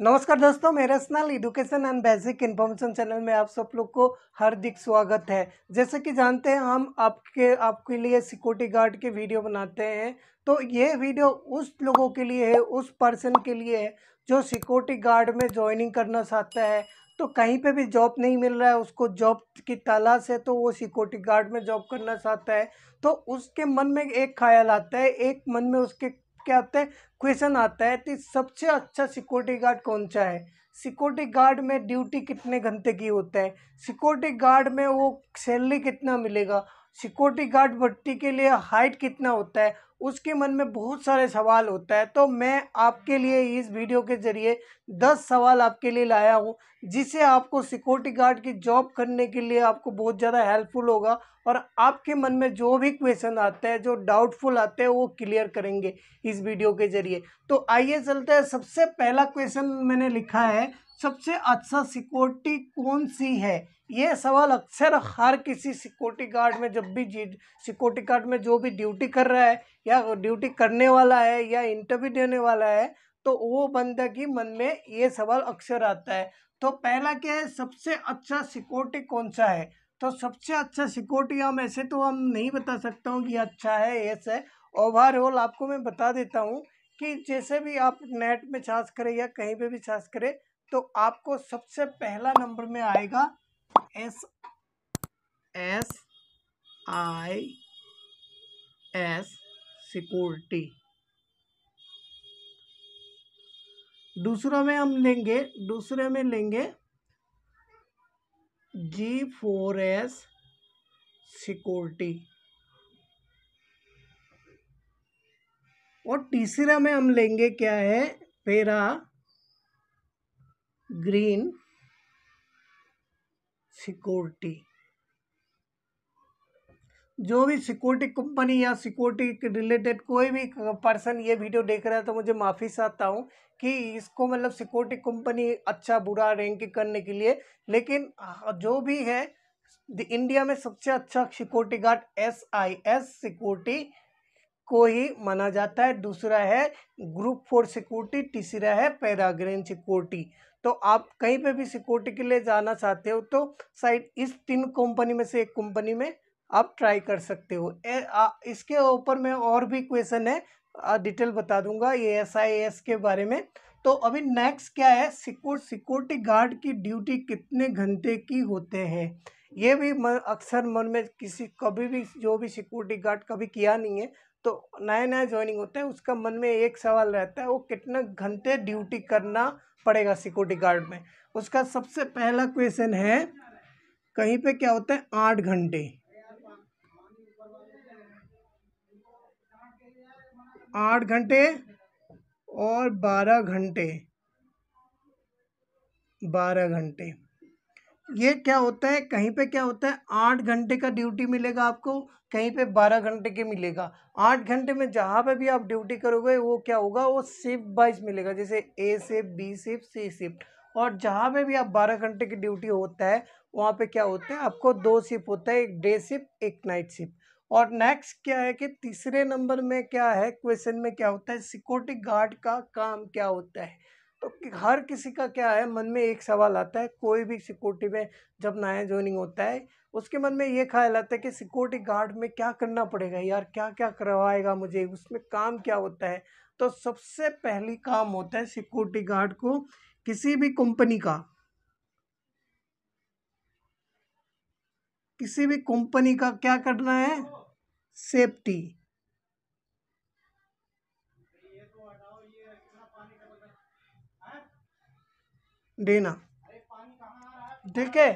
नमस्कार दोस्तों मेरे स्नल education and basic information channel में आप सब लोग को हार्दिक स्वागत है जैसे कि जानते हैं हम आपके आपके लिए सिक्योरिटी गार्ड के वीडियो बनाते हैं तो ये वीडियो उस लोगों के लिए है उस पर्सन के लिए है जो सिक्योरिटी गार्ड में ज्वाइनिंग करना चाहता है तो कहीं पे भी जॉब नहीं मिल रहा है उसको जॉब की तलाश है तो वो सिक्योरिटी गार्ड में जॉब करना चाहता है तो उसके मन में एक ख्याल आता है एक मन में उसके होते आते क्वेश्चन आता है कि तो सबसे अच्छा सिक्योरिटी गार्ड कौन सा है सिक्योरिटी गार्ड में ड्यूटी कितने घंटे की होता है सिक्योरिटी गार्ड में वो सैलरी कितना मिलेगा सिक्योरिटी गार्ड भर्ती के लिए हाइट कितना होता है उसके मन में बहुत सारे सवाल होता है तो मैं आपके लिए इस वीडियो के ज़रिए दस सवाल आपके लिए लाया हूँ जिसे आपको सिक्योरिटी गार्ड की जॉब करने के लिए आपको बहुत ज़्यादा हेल्पफुल होगा और आपके मन में जो भी क्वेश्चन आते हैं जो डाउटफुल आते हैं वो क्लियर करेंगे इस वीडियो के ज़रिए तो आइए चलते हैं सबसे पहला क्वेश्चन मैंने लिखा है सबसे अच्छा सिक्योरिटी कौन सी है ये सवाल अक्सर हर किसी सिक्योरिटी गार्ड में जब भी जी सिक्योरिटी गार्ड में जो भी ड्यूटी कर रहा है या ड्यूटी करने वाला है या इंटरव्यू देने वाला है तो वो बंदा की मन में ये सवाल अक्सर आता है तो पहला क्या है सबसे अच्छा सिक्योरिटी कौन सा है तो सबसे अच्छा सिक्योरिटी हम ऐसे तो हम नहीं बता सकता हूँ कि अच्छा है ऐसे है ओवरऑल आपको मैं बता देता हूँ कि जैसे भी आप नेट में चार्ज करें या कहीं पे भी चार्ज करें तो आपको सबसे पहला नंबर में आएगा S S I S security दूसरा में हम लेंगे दूसरे में लेंगे जी फोर एस सिक्योरिटी और तीसरा में हम लेंगे क्या है पेरा ग्रीन सिक्योरिटी जो भी सिक्योरिटी कंपनी या सिक्योरिटी के रिलेटेड कोई भी पर्सन ये वीडियो देख रहा है तो मुझे माफ़ी चाहता हूँ कि इसको मतलब सिक्योरिटी कंपनी अच्छा बुरा रैंकिंग करने के लिए लेकिन जो भी है इंडिया में सबसे अच्छा security guard S I S security को ही माना जाता है दूसरा है ग्रुप फोर सिक्योरिटी तीसरा है पैराग्रेन सिक्योरिटी तो आप कहीं पे भी सिक्योरिटी के लिए जाना चाहते हो तो साइड इस तीन कंपनी में से एक कंपनी में आप ट्राई कर सकते हो ए, आ, इसके ऊपर मैं और भी क्वेश्चन है आ, डिटेल बता दूंगा ये एस आई एस के बारे में तो अभी नेक्स्ट क्या है सिक्योर सिक्योरिटी गार्ड की ड्यूटी कितने घंटे की होते हैं ये भी अक्सर मन में किसी कभी भी जो भी सिक्योरिटी गार्ड कभी किया नहीं है तो नया नया ज्वाइनिंग होता है उसका मन में एक सवाल रहता है वो कितने घंटे ड्यूटी करना पड़ेगा सिक्योरिटी गार्ड में उसका सबसे पहला क्वेश्चन है कहीं पे क्या होता है आठ घंटे आठ घंटे और बारह घंटे बारह घंटे ये क्या होता है कहीं पे क्या होता है आठ घंटे का ड्यूटी मिलेगा आपको कहीं पे बारह घंटे के मिलेगा आठ घंटे में जहाँ पे भी आप ड्यूटी करोगे वो क्या होगा वो शिफ्ट वाइज मिलेगा जैसे A shift B shift C shift और जहाँ पे भी आप बारह घंटे की ड्यूटी होता है वहाँ पे क्या होता है आपको दो शिफ्ट होता है एक डे शिफ्ट एक नाइट शिफ्ट और नेक्स्ट क्या है कि तीसरे नंबर में क्या है क्वेश्चन में क्या होता है सिक्योरिटी गार्ड का काम क्या होता है तो हर किसी का क्या है मन में एक सवाल आता है कोई भी सिक्योरिटी में जब नया ज्वाइनिंग होता है उसके मन में ये ख्याल आता है कि सिक्योरिटी गार्ड में क्या करना पड़ेगा यार क्या क्या करवाएगा मुझे उसमें काम क्या होता है तो सबसे पहली काम होता है सिक्योरिटी गार्ड को किसी भी कंपनी का किसी भी कंपनी का क्या करना है सेफ्टी देना ठीक है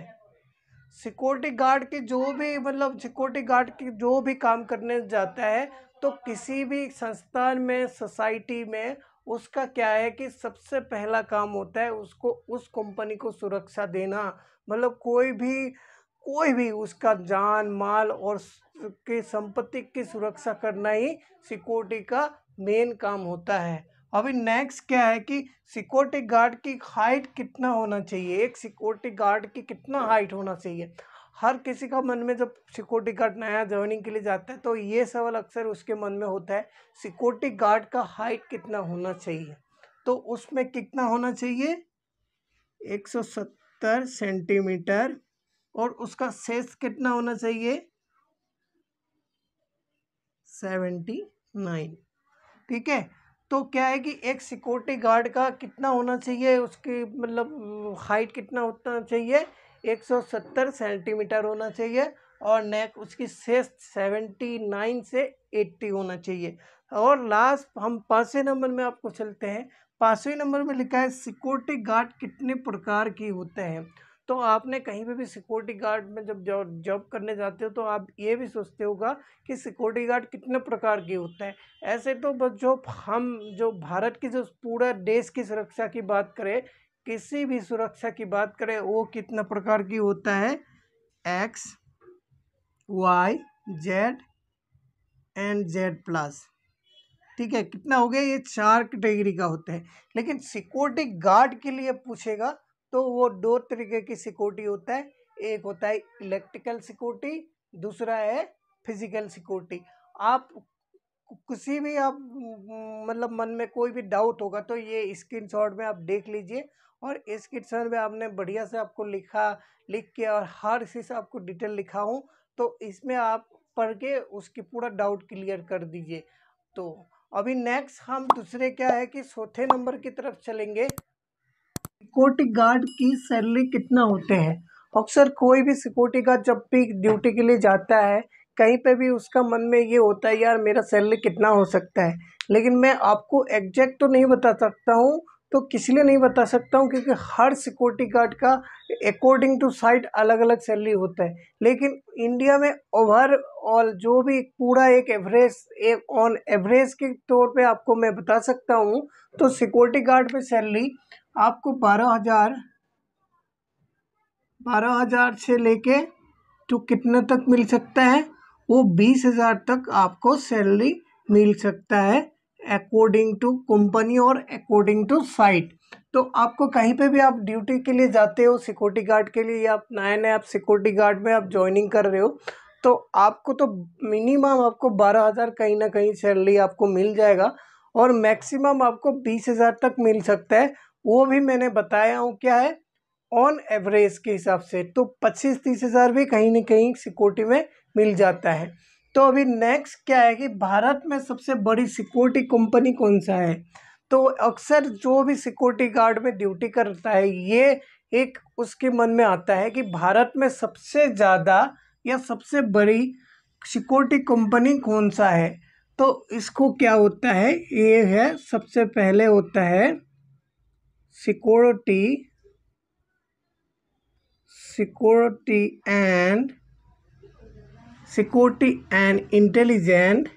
सिक्योरिटी गार्ड की जो भी मतलब सिक्योरिटी गार्ड की जो भी काम करने जाता है तो किसी भी संस्थान में सोसाइटी में उसका क्या है कि सबसे पहला काम होता है उसको उस कंपनी को सुरक्षा देना मतलब कोई भी कोई भी उसका जान माल और की संपत्ति की सुरक्षा करना ही सिक्योरिटी का मेन काम होता है अभी नेक्स्ट क्या है कि सिक्योरिटी गार्ड की हाइट कितना होना चाहिए एक सिक्योरिटी गार्ड की कितना हाइट होना चाहिए हर किसी का मन में जब सिक्योरिटी गार्ड नया ज्वाइनिंग के लिए जाता है तो ये सवाल अक्सर उसके मन में होता है सिक्योरिटी गार्ड का हाइट कितना होना चाहिए तो उसमें कितना होना चाहिए 170 सेंटीमीटर और उसका सेस कितना होना चाहिए 79 ठीक है तो क्या है कि एक सिक्योरिटी गार्ड का कितना होना चाहिए उसकी मतलब हाइट कितना होना चाहिए 170 सेंटीमीटर होना चाहिए और नेक उसकी सेवेंटी 79 से 80 होना चाहिए और लास्ट हम पाँचवें नंबर में आपको चलते हैं पाँचवें नंबर में लिखा है सिक्योरिटी गार्ड कितने प्रकार के होते हैं तो आपने कहीं पे भी सिक्योरिटी गार्ड में जब जॉब जॉब करने जाते हो तो आप ये भी सोचते होगा कि सिक्योरिटी गार्ड कितने प्रकार के होते हैं ऐसे तो बस जो हम जो भारत की जो पूरा देश की सुरक्षा की बात करें किसी भी सुरक्षा की बात करें वो कितने प्रकार की होता है X Y Z and Z plus ठीक है कितना हो गया ये चार कैटेगरी का होता है लेकिन सिक्योरिटी गार्ड के लिए पूछेगा तो वो दो तरीके की सिक्योरिटी होता है एक होता है इलेक्ट्रिकल सिक्योरिटी दूसरा है फिजिकल सिक्योरिटी आप किसी भी आप मतलब मन में कोई भी डाउट होगा तो ये स्क्रीन शॉट में आप देख लीजिए और स्क्रीन शॉट में आपने बढ़िया से आपको लिखा लिख के और हर चीज़ आपको डिटेल लिखा हूँ तो इसमें आप पढ़ के उसकी पूरा डाउट क्लियर कर दीजिए तो अभी नेक्स्ट हम दूसरे क्या है कि चौथे नंबर की तरफ चलेंगे सिक्योरिटी गार्ड की सैलरी कितना होते हैं अक्सर कोई भी सिक्योरिटी गार्ड जब भी ड्यूटी के लिए जाता है कहीं पे भी उसका मन में ये होता है यार मेरा सैलरी कितना हो सकता है लेकिन मैं आपको एग्जैक्ट तो नहीं बता सकता हूँ तो किस लिए नहीं बता सकता हूँ क्योंकि हर सिक्योरिटी गार्ड का अकॉर्डिंग टू साइट अलग अलग सैलरी होता है लेकिन इंडिया में ओवरऑल जो भी पूरा एक एवरेज एक ऑन एवरेज के तौर पे आपको मैं बता सकता हूँ तो सिक्योरिटी गार्ड पे सैलरी आपको बारह हज़ार बारह हज़ार से लेके तो कितने तक मिल सकता है वो बीस हज़ार तक आपको सैलरी मिल सकता है अकॉर्डिंग टू कंपनी और अकॉर्डिंग टू साइट तो आपको कहीं पे भी आप ड्यूटी के लिए जाते हो सिक्योरिटी गार्ड के लिए आप नया नया आप सिक्योरिटी गार्ड में आप ज्वाइनिंग कर रहे हो तो आपको तो मिनिमम आपको बारह हज़ार कहीं ना कहीं सैलरी आपको मिल जाएगा और मैक्सिमम आपको बीस हज़ार तक मिल सकता है वो भी मैंने बताया हूँ क्या है ऑन एवरेज के हिसाब से तो पच्चीस तीस हज़ार भी कहीं ना कहीं सिक्योरिटी में मिल जाता है तो अभी नेक्स्ट क्या है कि भारत में सबसे बड़ी सिक्योरिटी कंपनी कौन सा है तो अक्सर जो भी सिक्योरिटी गार्ड में ड्यूटी करता है ये एक उसके मन में आता है कि भारत में सबसे ज़्यादा या सबसे बड़ी सिक्योरिटी कंपनी कौन सा है तो इसको क्या होता है ये है सबसे पहले होता है security security and security and intelligent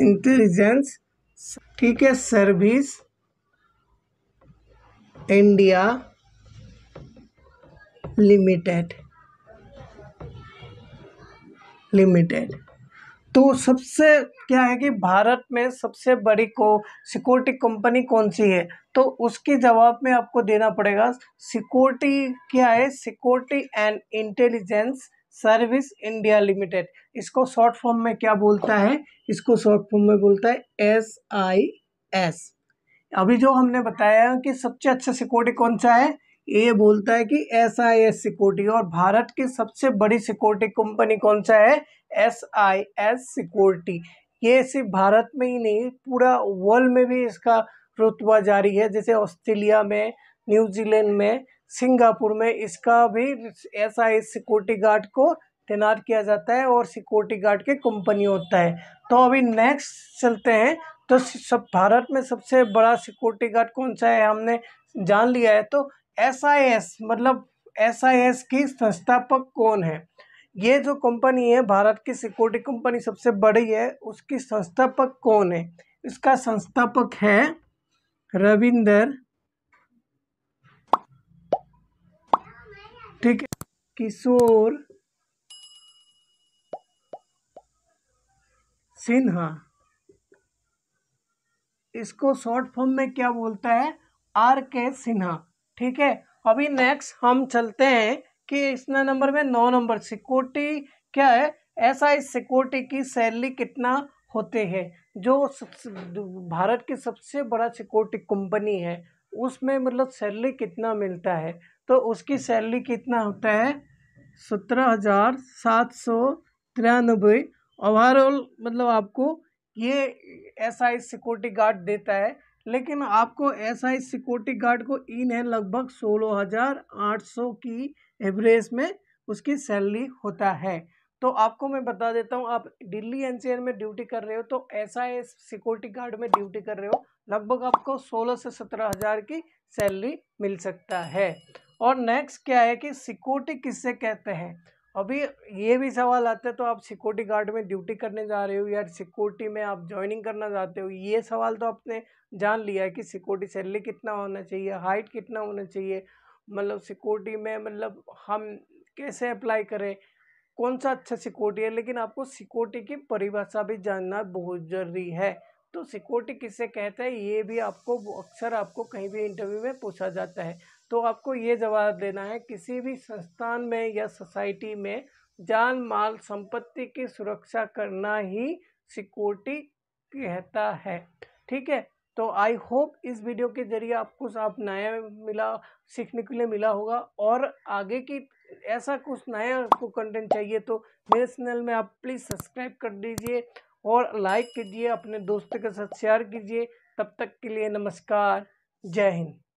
intelligence ठीक है सर्विस इंडिया लिमिटेड लिमिटेड तो सबसे क्या है कि भारत में सबसे बड़ी को सिक्योरिटी कंपनी कौन सी है तो उसके जवाब में आपको देना पड़ेगा सिक्योरिटी क्या है security and intelligence service India limited इसको शॉर्ट फॉर्म में क्या बोलता है इसको शॉर्ट फॉर्म में बोलता है एस आई एस अभी जो हमने बताया कि सबसे अच्छा सिक्योरिटी कौन सा है ये बोलता है कि एस आई एस सिक्योरिटी और भारत की सबसे बड़ी सिक्योरिटी कंपनी कौन सा है एस आई एस सिक्योरिटी ये सिर्फ भारत में ही नहीं पूरा वर्ल्ड में भी इसका रुतबा जारी है जैसे ऑस्ट्रेलिया में न्यूजीलैंड में सिंगापुर में इसका भी S I S security guard को तैनात किया जाता है और सिक्योरिटी गार्ड के कंपनी होता है तो अभी नेक्स्ट चलते हैं तो सब भारत में सबसे बड़ा सिक्योरिटी गार्ड कौन सा है हमने जान लिया है तो एस मतलब एस की संस्थापक कौन है ये जो कंपनी है भारत की सिक्योरिटी कंपनी सबसे बड़ी है उसकी संस्थापक कौन है इसका संस्थापक है रविंदर ठीक है किशोर सिन्हा इसको शॉर्ट फॉर्म में क्या बोलता है आर के सिन्हा ठीक है अभी नेक्स्ट हम चलते हैं कि इस नंबर में नौ नंबर सिक्योरिटी क्या है ऐसा इस सिक्योरिटी की सैलरी कितना होते हैं जो भारत की सबसे बड़ा सिक्योरिटी कंपनी है उसमें मतलब सैलरी कितना मिलता है तो उसकी सैलरी कितना होता है सत्रह हज़ार सात सौ तिरानबे ओवरऑल मतलब आपको ये ऐसा इस सिक्योरिटी गार्ड देता है लेकिन आपको एस आई सिक्योरिटी गार्ड को इन है लगभग सोलह हज़ार आठ सौ की एवरेज में उसकी सैलरी होता है तो आपको मैं बता देता हूँ आप दिल्ली एनसीआर में ड्यूटी कर रहे हो तो एस आई सिक्योरिटी गार्ड में ड्यूटी कर रहे हो लगभग आपको सोलह से सत्रह हज़ार की सैलरी मिल सकता है और नेक्स्ट क्या है कि सिक्योरिटी किससे कहते हैं अभी ये भी सवाल आते हैं तो आप सिक्योरिटी गार्ड में ड्यूटी करने जा रहे हो या सिक्योरिटी में आप ज्वाइनिंग करना चाहते हो ये सवाल तो आपने जान लिया है कि सिक्योरिटी सैलरी कितना होना चाहिए हाइट कितना होना चाहिए मतलब सिक्योरिटी में मतलब हम कैसे अप्लाई करें कौन सा अच्छा सिक्योरिटी है लेकिन आपको सिक्योरिटी की परिभाषा भी जानना बहुत ज़रूरी है तो सिक्योरिटी किसे कहते हैं ये भी आपको अक्सर आपको कहीं भी इंटरव्यू में पूछा जाता है तो आपको ये जवाब देना है किसी भी संस्थान में या सोसाइटी में जान माल संपत्ति की सुरक्षा करना ही सिक्योरिटी कहता है ठीक है तो आई होप इस वीडियो के जरिए आपको आप नया मिला सीखने के लिए मिला होगा और आगे की ऐसा कुछ नया आपको कंटेंट चाहिए तो मेरे चैनल में आप प्लीज़ सब्सक्राइब कर दीजिए और लाइक कीजिए अपने दोस्तों के साथ शेयर कीजिए तब तक के लिए नमस्कार जय हिंद